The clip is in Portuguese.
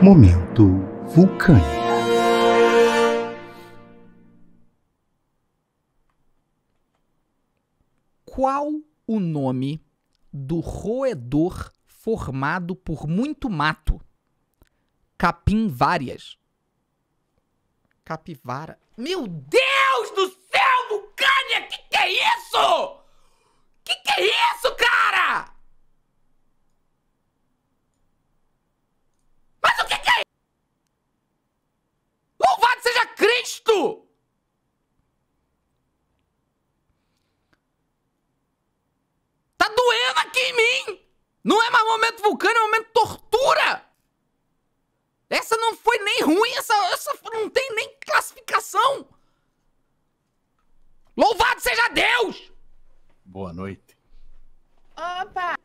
Momento vulcânico. Qual o nome do roedor formado por muito mato? Capim várias. Capivara. Meu Deus! ruim, essa, essa não tem nem classificação. Louvado seja Deus! Boa noite. Opa!